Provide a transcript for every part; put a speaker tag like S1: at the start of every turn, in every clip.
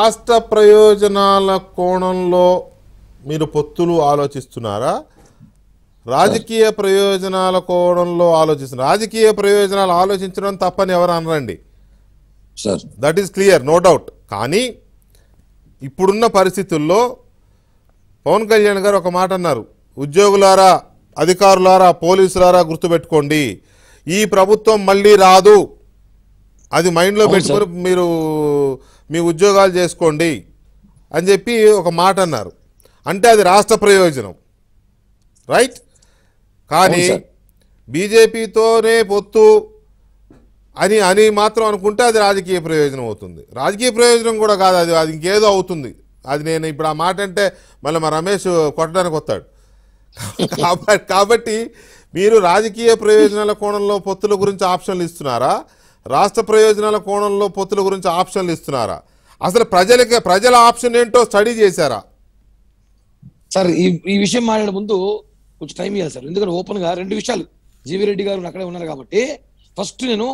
S1: రాష్ట్ర ప్రయోజనాల కోణంలో మీరు పొత్తులు ఆలోచిస్తున్నారా రాజకీయ ప్రయోజనాల కోణంలో ఆలోచిస్తున్నారు రాజకీయ ప్రయోజనాలు ఆలోచించడం తప్పని ఎవరు అనరండి that is clear no doubt కానీ ఇప్పుడున్న పరిస్థితుల్లో పవన్ కళ్యాణ్ గారు ఒక మాట అన్నారు ఉద్యోగులారా అధికారులారా పోలీసులారా గుర్తుపెట్టుకోండి ఈ ప్రభుత్వం మళ్ళీ రాదు అది మైండ్లో పెట్టుకుని మీరు మీ ఉద్యోగాలు చేసుకోండి అని చెప్పి ఒక మాట అన్నారు అంటే అది రాష్ట్ర ప్రయోజనం రైట్ కానీ బీజేపీతోనే పొత్తు అని అని మాత్రం అనుకుంటే అది రాజకీయ ప్రయోజనం అవుతుంది రాజకీయ ప్రయోజనం కూడా కాదు అది అది ఇంకేదో అవుతుంది అది నేను ఇప్పుడు ఆ మాట అంటే మళ్ళీ మా రమేష్ కొట్టడానికి వస్తాడు కాబట్టి మీరు రాజకీయ ప్రయోజనాల కోణంలో పొత్తుల గురించి ఆప్షన్లు ఇస్తున్నారా రాష్ట్ర ప్రయోజనాల కోణంలో పొత్తుల గురించి ఆప్షన్లు ఇస్తున్నారా అసలు ప్రజలకి ప్రజల ఆప్షన్ ఏంటో స్టడీ చేశారా సార్ ఈ ఈ విషయం మాట్లాడే ముందు
S2: కొంచెం టైం ఇవ్వాలి సార్ ఎందుకంటే ఓపెన్ గా రెండు విషయాలు జీవి రెడ్డి గారు అక్కడే ఉన్నారు కాబట్టి ఫస్ట్ నేను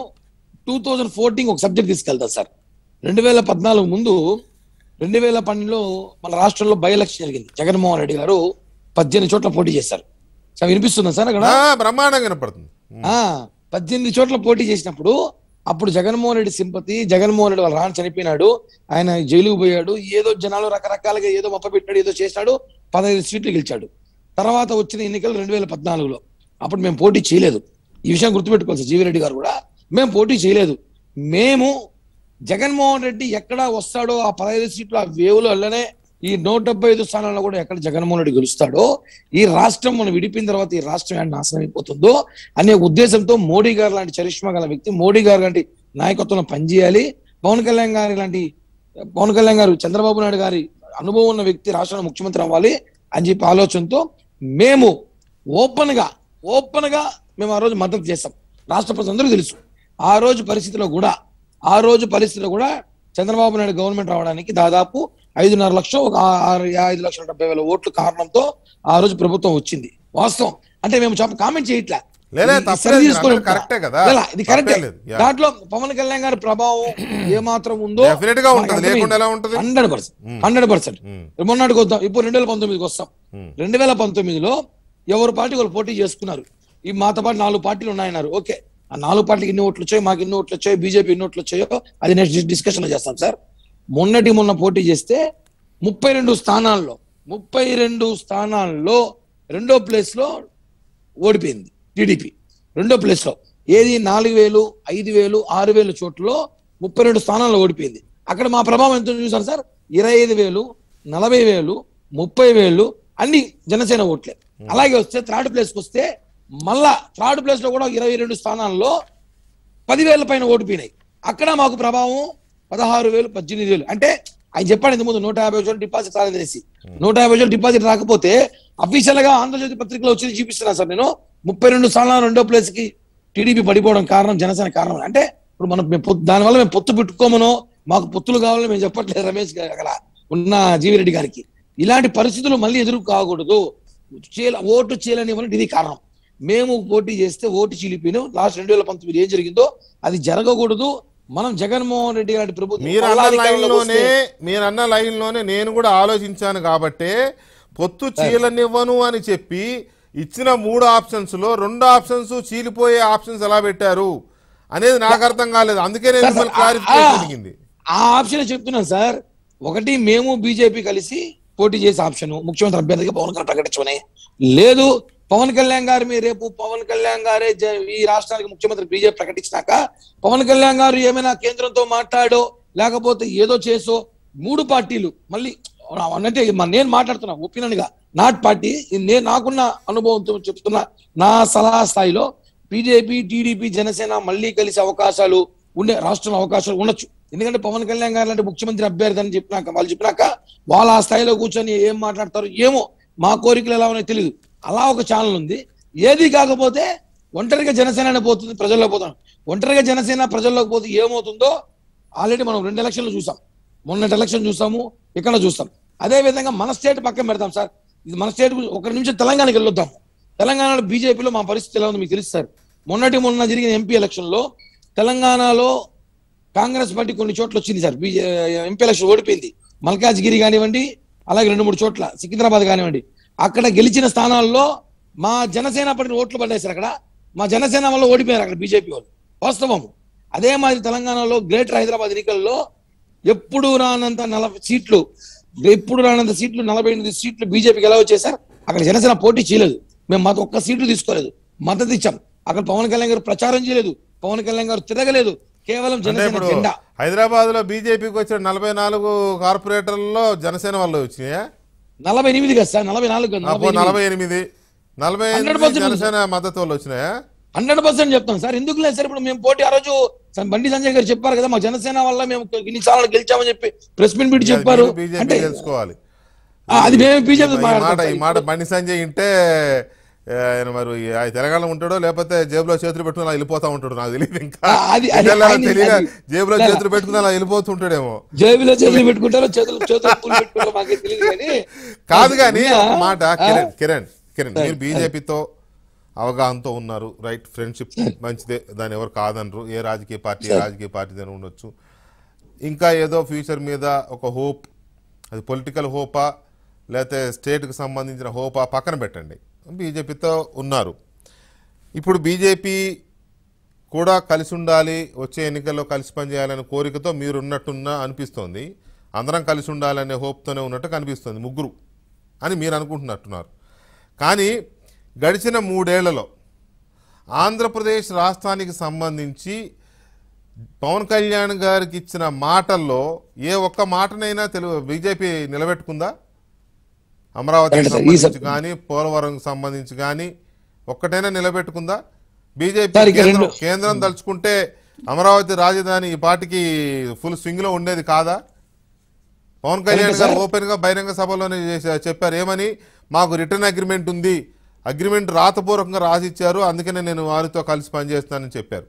S2: టూ థౌజండ్ ఫోర్టీన్ ఒక సబ్జెక్ట్ తీసుకెళ్తాను సార్ రెండు వేల పద్నాలుగు ముందు రెండు వేల పన్నెండులో మన రాష్ట్రంలో బై ఎలక్షన్ జరిగింది జగన్మోహన్ రెడ్డి గారు పద్దెనిమిది చోట్ల పోటీ చేశారు సార్ వినిపిస్తుందా సార్ అక్కడ బ్రహ్మాండంగా పద్దెనిమిది చోట్ల పోటీ చేసినప్పుడు అప్పుడు జగన్మోహన్ రెడ్డి సింపతి జగన్మోహన్ రెడ్డి వాళ్ళ రాని చనిపోయినాడు ఆయన జైలుకు పోయాడు ఏదో జనాలు రకరకాలుగా ఏదో పెట్టాడు ఏదో చేశాడు పదహైదు సీట్లు గెలిచాడు తర్వాత వచ్చిన ఎన్నికలు రెండు వేల పద్నాలుగులో అప్పుడు మేము పోటీ చేయలేదు ఈ విషయం గుర్తుపెట్టుకోవాలి జీవిరెడ్డి గారు కూడా మేము పోటీ చేయలేదు మేము జగన్మోహన్ రెడ్డి ఎక్కడ వస్తాడో ఆ పదహైదు సీట్లు ఆ వెళ్ళనే ఈ నూట డెబ్బై ఐదు స్థానాల్లో కూడా ఎక్కడ జగన్మోహన్ రెడ్డి గెలుస్తాడో ఈ రాష్ట్రం మనం విడిపిన తర్వాత ఈ రాష్ట్రం ఏంటి నాశనం అయిపోతుందో అనే ఉద్దేశంతో మోడీ గారు లాంటి చరిష్మా గల వ్యక్తి మోడీ గారు లాంటి నాయకత్వంలో పనిచేయాలి పవన్ కళ్యాణ్ గారి లాంటి పవన్ కళ్యాణ్ గారు చంద్రబాబు నాయుడు గారి అనుభవం ఉన్న వ్యక్తి రాష్ట్రంలో ముఖ్యమంత్రి అవ్వాలి అని చెప్పి ఆలోచనతో మేము ఓపెన్ గా ఓపెన్ గా మేము ఆ రోజు మద్దతు చేస్తాం రాష్ట్ర ప్రజలందరూ తెలుసు ఆ రోజు పరిస్థితిలో కూడా ఆ రోజు పరిస్థితిలో కూడా చంద్రబాబు నాయుడు గవర్నమెంట్ రావడానికి దాదాపు ఐదున్నర లక్షలు ఒక ఐదు లక్షల డెబ్బై వేల ఓట్లు కారణంతో ఆ రోజు ప్రభుత్వం వచ్చింది వాస్తవం అంటే మేము చెప్ప కామెంట్ చేయట్లే దాంట్లో పవన్ కళ్యాణ్ గారి ప్రభావం ఏమాత్రం ఉందో హండ్రెడ్ పర్సెంట్ హండ్రెడ్ పర్సెంట్ మొన్నటికి వద్దాం ఇప్పుడు రెండు వేల పంతొమ్మిదికి వస్తాం రెండు వేల పంతొమ్మిదిలో ఎవరు పార్టీ వాళ్ళు పోటీ చేసుకున్నారు ఈ మాతో పాటు నాలుగు పార్టీలు ఉన్నాయన్నారు ఓకే ఆ నాలుగు పార్టీకి ఇన్ని ఓట్లు వచ్చాయో మాకు ఇన్ని ఓట్లు వచ్చాయో బీజేపీ ఇన్ని ఓట్లు వచ్చాయో అది నెక్స్ట్ డిస్కషన్ చేస్తాం సార్ మొన్నటి మొన్న పోటీ చేస్తే ముప్పై రెండు స్థానాల్లో ముప్పై రెండు స్థానాల్లో రెండో ప్లేస్లో ఓడిపోయింది టీడీపీ రెండో ప్లేస్లో ఏది నాలుగు వేలు ఐదు వేలు ఆరు వేల చోట్లలో ముప్పై రెండు స్థానాల్లో ఓడిపోయింది అక్కడ మా ప్రభావం ఎంత చూసారు సార్ ఇరవై ఐదు వేలు నలభై వేలు ముప్పై వేలు అన్ని జనసేన ఓట్లే అలాగే వస్తే థర్డ్ ప్లేస్కి వస్తే మళ్ళా థర్డ్ ప్లేస్లో కూడా ఇరవై రెండు స్థానాల్లో పదివేల పైన పోయినాయి అక్కడ మాకు ప్రభావం పదహారు వేలు పద్దెనిమిది వేలు అంటే ఆయన చెప్పాడు ఇంత ముందు నూట యాభై వేలు డిపాజిట్ రాలేదనేసి నూట యాభై వేలు డిపాజిట్ రాకపోతే అఫీషియల్ గా ఆంధ్రజ్యోతి పత్రికలో వచ్చి చూపిస్తున్నా సార్ నేను ముప్పై రెండు స్థానాలు రెండో ప్లేస్ కి టీడీపీ పడిపోవడం కారణం జనసేన కారణం అంటే ఇప్పుడు మనం మేము దానివల్ల మేము పొత్తు పెట్టుకోమను మాకు పొత్తులు కావాలని మేము చెప్పట్లేదు రమేష్ అక్కడ ఉన్న జీవిరెడ్డి గారికి ఇలాంటి పరిస్థితులు మళ్ళీ ఎదురు కాకూడదు ఓటు చేయలేనివ్వడం ఇది కారణం మేము పోటీ చేస్తే ఓటు చిలిపిను లాస్ట్ రెండు వేల పంతొమ్మిది ఏం జరిగిందో అది జరగకూడదు మనం జగన్మోహన్ రెడ్డి గారి ప్రభుత్వం మీరన్న లైన్లోనే
S1: మీరన్న లైన్లోనే నేను కూడా ఆలోచించాను కాబట్టే పొత్తు చీలనివ్వను అని చెప్పి ఇచ్చిన మూడు ఆప్షన్స్ లో రెండు ఆప్షన్స్ చీలిపోయే ఆప్షన్స్ ఎలా పెట్టారు అనేది నాకు అర్థం కాలేదు అందుకే నేను క్లారిఫికేషన్ ఆ ఆప్షన్ చెప్తున్నాను సార్
S2: ఒకటి మేము బీజేపీ కలిసి పోటీ చేసే ఆప్షన్ ముఖ్యమంత్రి అభ్యర్థిగా పవన్ కళ్యాణ్ ప్రకటించమని లేదు పవన్ కళ్యాణ్ గారు మీ రేపు పవన్ కళ్యాణ్ గారే ఈ రాష్ట్రానికి ముఖ్యమంత్రి బీజేపీ ప్రకటించినాక పవన్ కళ్యాణ్ గారు ఏమైనా కేంద్రంతో మాట్లాడో లేకపోతే ఏదో చేసో మూడు పార్టీలు మళ్ళీ అన్నట్టే నేను మాట్లాడుతున్నా ఒపీనియన్ గా నాట్ పార్టీ నేను నాకున్న అనుభవంతో చెప్తున్నా నా సలహా స్థాయిలో బీజేపీ టీడీపీ జనసేన మళ్ళీ కలిసే అవకాశాలు ఉండే రాష్ట్రంలో అవకాశాలు ఉండొచ్చు ఎందుకంటే పవన్ కళ్యాణ్ గారు లాంటి ముఖ్యమంత్రి అభ్యర్థి అని చెప్పినాక వాళ్ళు చెప్పినాక వాళ్ళ ఆ స్థాయిలో కూర్చొని ఏం మాట్లాడతారు ఏమో మా కోరికలు ఎలా ఉన్నాయో తెలియదు అలా ఒక ఛానల్ ఉంది ఏది కాకపోతే ఒంటరిగా జనసేన పోతుంది ప్రజల్లోకి పోతాం ఒంటరిగా జనసేన ప్రజల్లోకి పోతే ఏమవుతుందో ఆల్రెడీ మనం రెండు ఎలక్షన్లు చూసాం మొన్నటి ఎలక్షన్ చూసాము ఇక్కడ చూస్తాం అదే విధంగా మన స్టేట్ పక్కన పెడతాం సార్ ఇది మన స్టేట్ ఒక నిమిషం తెలంగాణకి వెళ్ళొద్దాం తెలంగాణలో బీజేపీలో మా పరిస్థితి ఎలా ఉంది మీకు తెలుసు సార్ మొన్నటి మొన్న జరిగిన ఎంపీ ఎలక్షన్లో తెలంగాణలో కాంగ్రెస్ పార్టీ కొన్ని చోట్ల వచ్చింది సార్ బీజే ఎంపీ ఎలక్షన్ ఓడిపోయింది మల్కాజ్గిరి కానివ్వండి అలాగే రెండు మూడు చోట్ల సికింద్రాబాద్ కానివ్వండి అక్కడ గెలిచిన స్థానాల్లో మా జనసేన పడిన ఓట్లు పడేశారు అక్కడ మా జనసేన వల్ల ఓడిపోయారు అక్కడ బీజేపీ వాళ్ళు వాస్తవము అదే మాదిరి తెలంగాణలో గ్రేటర్ హైదరాబాద్ ఎన్నికల్లో ఎప్పుడు రానంత నలభై సీట్లు ఎప్పుడు రానంత సీట్లు నలభై ఎనిమిది సీట్లు బీజేపీకి ఎలా వచ్చేసారు అక్కడ జనసేన పోటీ చేయలేదు మేము మాకు ఒక్క సీట్లు తీసుకోలేదు మద్దతు ఇచ్చాం అక్కడ పవన్ కళ్యాణ్ గారు ప్రచారం చేయలేదు పవన్ కళ్యాణ్
S1: గారు తిరగలేదు కేవలం జనసేన హైదరాబాద్ లో బీజేపీకి వచ్చిన నలభై నాలుగు కార్పొరేటర్లలో జనసేన వాళ్ళు వచ్చినాయా నలభై ఎనిమిది కదా సార్ నలభై నాలుగు నలభై ఎనిమిది నలభై జనసేన మద్దతు వాళ్ళు హండ్రెడ్ పర్సెంట్ చెప్తాం సార్ ఎందుకు లేదు సార్ ఇప్పుడు మేము పోటీ
S2: ఆ రోజు బండి సంజయ్ గారు చెప్పారు కదా మా జనసేన వల్ల మేము ఇన్ని సార్లు గెలిచామని చెప్పి ప్రెస్ మీట్ పెట్టి చెప్పారు అంటే
S1: తెలుసుకోవాలి అది మేము బీజేపీ మాట బండి సంజయ్ ఇంటే ఆయన మరి తెలంగాణ ఉంటాడో లేకపోతే జేబులో చేతులు పెట్టుకుని అలా వెళ్ళిపోతా ఉంటాడు నాకు తెలియదు ఇంకా తెలియదు జేబులో చేతులు పెట్టుకుని అలా వెళ్ళిపోతుంటాడేమో జేబులో చేతులు పెట్టుకుంటారో చేతులు కాదు కానీ మాట కిరణ్ కిరణ్ కిరణ్ మీరు బీజేపీతో అవగాహనతో ఉన్నారు రైట్ ఫ్రెండ్షిప్ మంచిదే దాని ఎవరు కాదనరు ఏ రాజకీయ పార్టీ రాజకీయ పార్టీ అని ఉండొచ్చు ఇంకా ఏదో ఫ్యూచర్ మీద ఒక హోప్ అది పొలిటికల్ హోపా లేకపోతే స్టేట్కి సంబంధించిన హోపా పక్కన పెట్టండి బీజేపీతో ఉన్నారు ఇప్పుడు బీజేపీ కూడా కలిసి ఉండాలి వచ్చే ఎన్నికల్లో కలిసి పనిచేయాలనే కోరికతో మీరు ఉన్నట్టున్న అనిపిస్తోంది అందరం కలిసి ఉండాలనే హోప్తోనే ఉన్నట్టు కనిపిస్తుంది ముగ్గురు అని మీరు అనుకుంటున్నట్టున్నారు కానీ గడిచిన మూడేళ్లలో ఆంధ్రప్రదేశ్ రాష్ట్రానికి సంబంధించి పవన్ కళ్యాణ్ గారికి ఇచ్చిన మాటల్లో ఏ ఒక్క మాటనైనా తెలుగు బీజేపీ నిలబెట్టుకుందా అమరావతికి సంబంధించి కానీ పోలవరం సంబంధించి కానీ ఒక్కటైనా నిలబెట్టుకుందా బీజేపీ కేంద్రం తలుచుకుంటే అమరావతి రాజధాని ఈ పాటికి ఫుల్ స్వింగ్ లో ఉండేది కాదా పవన్ కళ్యాణ్ గారు ఓపెన్ గా బహిరంగ సభలోనే చెప్పారు ఏమని మాకు రిటర్న్ అగ్రిమెంట్ ఉంది అగ్రిమెంట్ రాతపూర్వకంగా రాసిచ్చారు అందుకనే నేను వారితో కలిసి పనిచేస్తానని చెప్పారు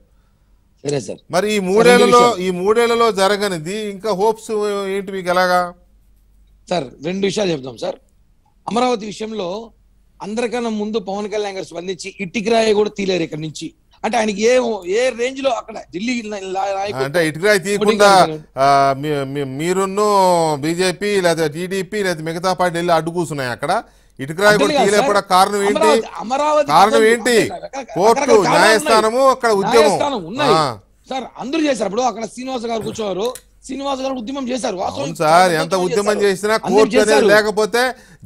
S1: మరి ఈ మూడేళ్లలో ఈ మూడేళ్లలో జరగనిది ఇంకా హోప్స్ ఏంటి మీకు ఎలాగా సార్ రెండు విషయాలు చెప్తాం సార్ అమరావతి విషయంలో అందరికన్నా
S2: ముందు పవన్ కళ్యాణ్ గారు స్పందించి రాయి కూడా తీలేరు ఇక్కడ నుంచి అంటే ఆయనకి ఏ ఏ రేంజ్ లో అక్కడ
S1: ఢిల్లీ అంటే రాయి తీయకుండా మీరున్ను బీజేపీ లేదా టీడీపీ లేదా మిగతా పార్టీ వెళ్ళి అడ్డు కూర్చున్నాయి అక్కడ రాయి కూడా తీయలేకుండా కారణం ఏంటి
S2: అమరావతి కారణం ఏంటి కోర్టు న్యాయస్థానము అక్కడ ఉద్యోగం
S1: సార్ అందరు చేశారు అక్కడ శ్రీనివాస గారు కూర్చోవారు శ్రీనివాస్ గారు ఉద్యమం చేశారు సార్ ఎంత ఉద్యమం చేసినా కోర్టు అనేది లేకపోతే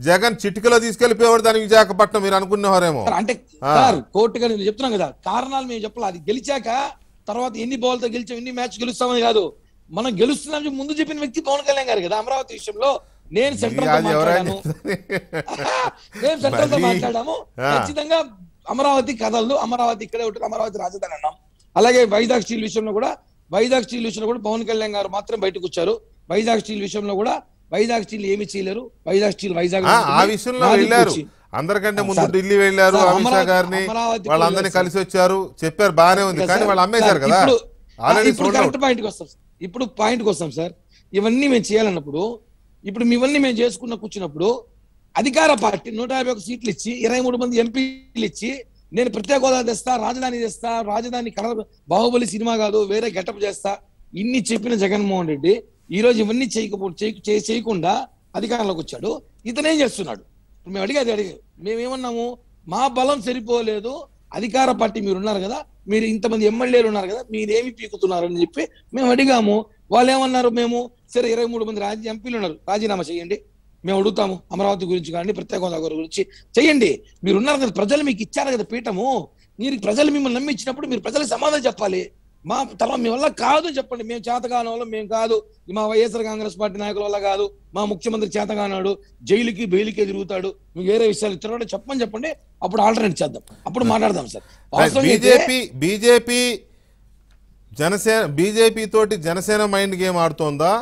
S1: జగన్ చిటికలో తీసుకెళ్లిపోయేవాడు దాని విశాఖపట్నం మీరు అనుకున్నవారేమో అంటే సార్ కోర్టు నేను చెప్తున్నాం కదా కారణాలు మేము చెప్పాలి అది గెలిచాక తర్వాత
S2: ఎన్ని బాల్తో గెలిచాం ఎన్ని మ్యాచ్ గెలుస్తామని కాదు మనం గెలుస్తున్నాం ముందు చెప్పిన వ్యక్తి పవన్ కళ్యాణ్ గారు కదా అమరావతి విషయంలో నేను సెంట్రల్ నేను సెంట్రల్ తో మాట్లాడాము ఖచ్చితంగా అమరావతి కథలు అమరావతి ఇక్కడే ఉంటుంది అమరావతి రాజధాని అన్నాం అలాగే వైజాగ్ స్టీల్ విషయంలో కూడా వైజాగ్ స్టీల్ విషయంలో కూడా పవన్ కళ్యాణ్ గారు మాత్రం బయటకు వచ్చారు వైజాగ్ స్టీల్ విషయంలో కూడా వైజాగ్ స్టీల్ ఏమి చేయలేరు వైజాగ్ స్టీల్ వైజాగ్ ఆ విషయంలో
S1: అందరికంటే ముందు ఢిల్లీ వెళ్ళారు అమిత్ షా గారిని వాళ్ళందరినీ కలిసి వచ్చారు చెప్పారు బాగానే ఉంది కానీ వాళ్ళు అమ్మేశారు కదా ఇప్పుడు కరెక్ట్
S2: పాయింట్కి వస్తాం ఇప్పుడు పాయింట్కి వస్తాం సార్ ఇవన్నీ మేము చేయాలన్నప్పుడు ఇప్పుడు ఇవన్నీ మేము చేసుకున్న కూర్చున్నప్పుడు అధికార పార్టీ నూట యాభై ఒక సీట్లు ఇచ్చి ఇరవై మూడు మంది ఎంపీలు ఇచ్చి నేను ప్రత్యేక హోదా తెస్తా రాజధాని తెస్తా రాజధాని కడ బాహుబలి సినిమా కాదు వేరే గెటప్ చేస్తా ఇన్ని చెప్పిన జగన్మోహన్ రెడ్డి ఈ రోజు ఇవన్నీ చేయకపో చేయకుండా అధికారంలోకి వచ్చాడు ఇతనేం చేస్తున్నాడు మేము అడిగేది అడిగి మేమేమన్నాము మా బలం సరిపోలేదు అధికార పార్టీ మీరు ఉన్నారు కదా మీరు ఇంతమంది ఎమ్మెల్యేలు ఉన్నారు కదా మీరేమి అని చెప్పి మేము అడిగాము వాళ్ళు ఏమన్నారు మేము సరే ఇరవై మూడు మంది రాజ్య ఎంపీలు ఉన్నారు రాజీనామా చేయండి మేము అడుగుతాము అమరావతి గురించి కానీ ప్రత్యేక హోదా గురించి చేయండి మీరు ఉన్నారు కదా ప్రజలు మీకు ఇచ్చారు కదా పీఠము మీరు ప్రజలు మిమ్మల్ని నమ్మించినప్పుడు మీరు ప్రజలకు సమాధానం చెప్పాలి మా తర్వాత మీ వల్ల కాదు చెప్పండి మేము చేతగాని వాళ్ళం మేము కాదు మా వైఎస్ఆర్ కాంగ్రెస్ పార్టీ నాయకుల వల్ల కాదు మా ముఖ్యమంత్రి చేతగానాడు జైలుకి బెయిల్కే తిరుగుతాడు మీకు వేరే విషయాలు తిరగడం చెప్పని చెప్పండి
S1: అప్పుడు ఆల్టర్నేట్ చేద్దాం అప్పుడు మాట్లాడదాం sir BJP BJP Janasena BJP తోటి జనసేన మైండ్ గేమ్ ఆడుతోందా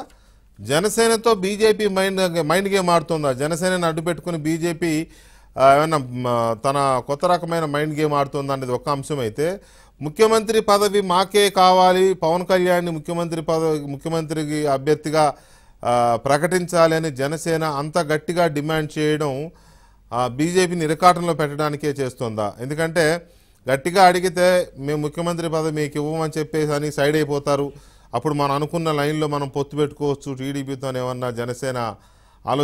S1: జనసేనతో బీజేపీ మైండ్ మైండ్ గేమ్ ఆడుతుందా జనసేనని అడ్డు పెట్టుకుని బీజేపీ ఏమైనా తన కొత్త రకమైన మైండ్ గేమ్ ఆడుతుందా అనేది ఒక అంశం అయితే ముఖ్యమంత్రి పదవి మాకే కావాలి పవన్ కళ్యాణ్ని ముఖ్యమంత్రి పదవి ముఖ్యమంత్రికి అభ్యర్థిగా ప్రకటించాలని జనసేన అంత గట్టిగా డిమాండ్ చేయడం బీజేపీని ఇరకాటంలో పెట్టడానికే చేస్తుందా ఎందుకంటే గట్టిగా అడిగితే మేము ముఖ్యమంత్రి పదవి మీకు ఇవ్వమని చెప్పేసి అని సైడ్ అయిపోతారు అప్పుడు మనం అనుకున్న లైన్లో మనం పొత్తు పెట్టుకోవచ్చు టీడీపీతో ఏమన్నా జనసేన ఆలోచన